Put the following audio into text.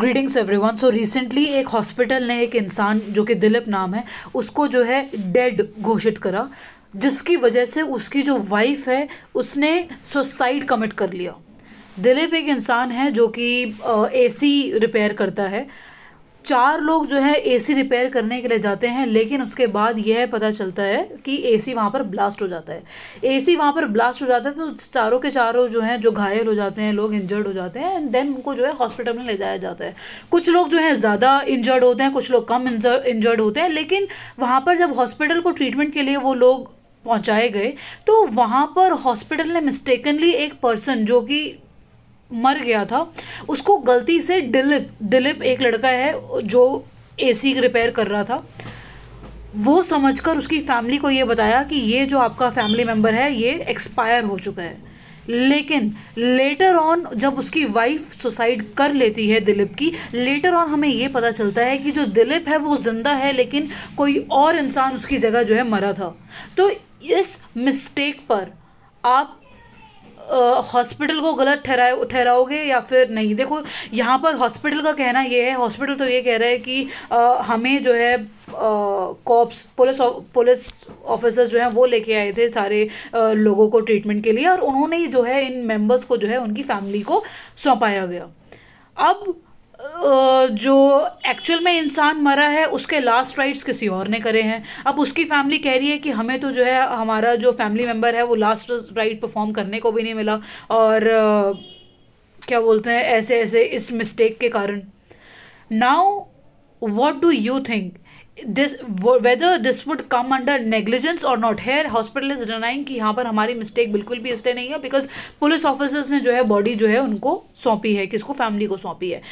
greetings everyone so recently एक hospital ने एक इंसान जो कि दिलीप नाम है उसको जो है डेड घोषित करा जिसकी वजह से उसकी जो वाइफ है उसने सुसाइड कमिट कर लिया दिलीप एक इंसान है जो कि एसी रिपेयर करता है चार लोग जो है एसी रिपेयर करने के लिए जाते हैं लेकिन उसके बाद यह पता चलता है कि एसी वहाँ पर ब्लास्ट हो जाता है एसी वहाँ पर ब्लास्ट हो जाता है तो चारों के चारों जो हैं जो घायल हो जाते हैं लोग इंजर्ड हो जाते हैं एंड देन उनको जो है हॉस्पिटल में ले जाया जाता है कुछ लोग जो है ज़्यादा इंजर्ड होते हैं कुछ लोग कम इंजर्ड होते हैं लेकिन वहाँ पर जब हॉस्पिटल को ट्रीटमेंट के लिए वो लोग पहुंचाए गए तो वहाँ पर हॉस्पिटल ने मिस्टेकनली एक पर्सन जो कि मर गया था उसको गलती से दिलीप दिलीप एक लड़का है जो एसी रिपेयर कर रहा था वो समझकर उसकी फैमिली को ये बताया कि ये जो आपका फैमिली मेम्बर है ये एक्सपायर हो चुका है लेकिन लेटर ऑन जब उसकी वाइफ सुसाइड कर लेती है दिलीप की लेटर ऑन हमें ये पता चलता है कि जो दिलीप है वो ज़िंदा है लेकिन कोई और इंसान उसकी जगह जो है मरा था तो इस मिस्टेक पर आप हॉस्पिटल को गलत ठहराए ठहराओगे या फिर नहीं देखो यहाँ पर हॉस्पिटल का कहना ये है हॉस्पिटल तो ये कह रहा है कि आ, हमें जो है कॉप्स पुलिस पुलिस ऑफिसर्स जो हैं वो लेके आए थे सारे आ, लोगों को ट्रीटमेंट के लिए और उन्होंने ही जो है इन मेंबर्स को जो है उनकी फैमिली को सौंपाया गया अब जो एक्चुअल में इंसान मरा है उसके लास्ट राइट्स किसी और ने करे हैं अब उसकी फैमिली कह रही है कि हमें तो जो है हमारा जो फैमिली मेम्बर है वो लास्ट राइट परफॉर्म करने को भी नहीं मिला और क्या बोलते हैं ऐसे ऐसे इस मिस्टेक के कारण now what do you think this whether this would come under negligence और not here hospital is denying कि यहाँ पर हमारी मिस्टेक बिल्कुल भी इसलिए नहीं है बिकॉज पुलिस ऑफिसर्स ने जो है बॉडी जो है उनको सौंपी है किसको फैमिली को सौंपी है